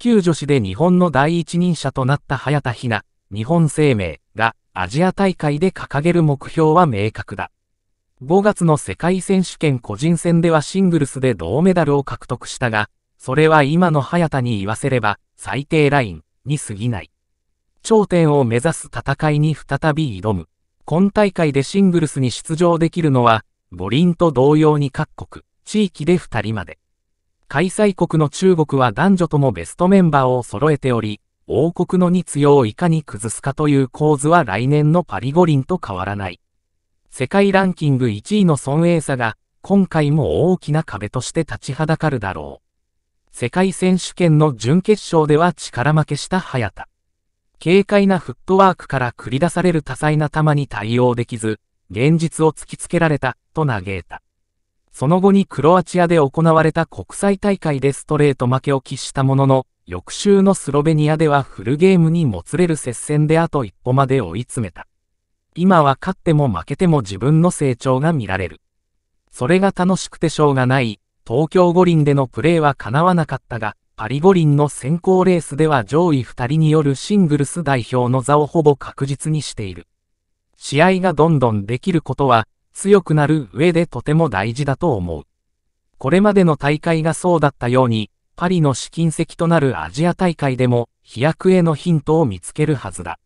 救助士で日本の第一人者となった早田ひな、日本生命がアジア大会で掲げる目標は明確だ。5月の世界選手権個人戦ではシングルスで銅メダルを獲得したが、それは今の早田に言わせれば最低ラインに過ぎない。頂点を目指す戦いに再び挑む。今大会でシングルスに出場できるのは、五輪と同様に各国、地域で2人まで。開催国の中国は男女ともベストメンバーを揃えており、王国の日曜をいかに崩すかという構図は来年のパリ五輪と変わらない。世界ランキング1位の孫英差が、今回も大きな壁として立ちはだかるだろう。世界選手権の準決勝では力負けした早田。軽快なフットワークから繰り出される多彩な球に対応できず、現実を突きつけられた、と嘆いた。その後にクロアチアで行われた国際大会でストレート負けを喫したものの、翌週のスロベニアではフルゲームにもつれる接戦であと一歩まで追い詰めた。今は勝っても負けても自分の成長が見られる。それが楽しくてしょうがない、東京五輪でのプレーは叶わなかったが、パリ五輪の選考レースでは上位2人によるシングルス代表の座をほぼ確実にしている。試合がどんどんできることは、強くなる上でとても大事だと思う。これまでの大会がそうだったように、パリの試金石となるアジア大会でも飛躍へのヒントを見つけるはずだ。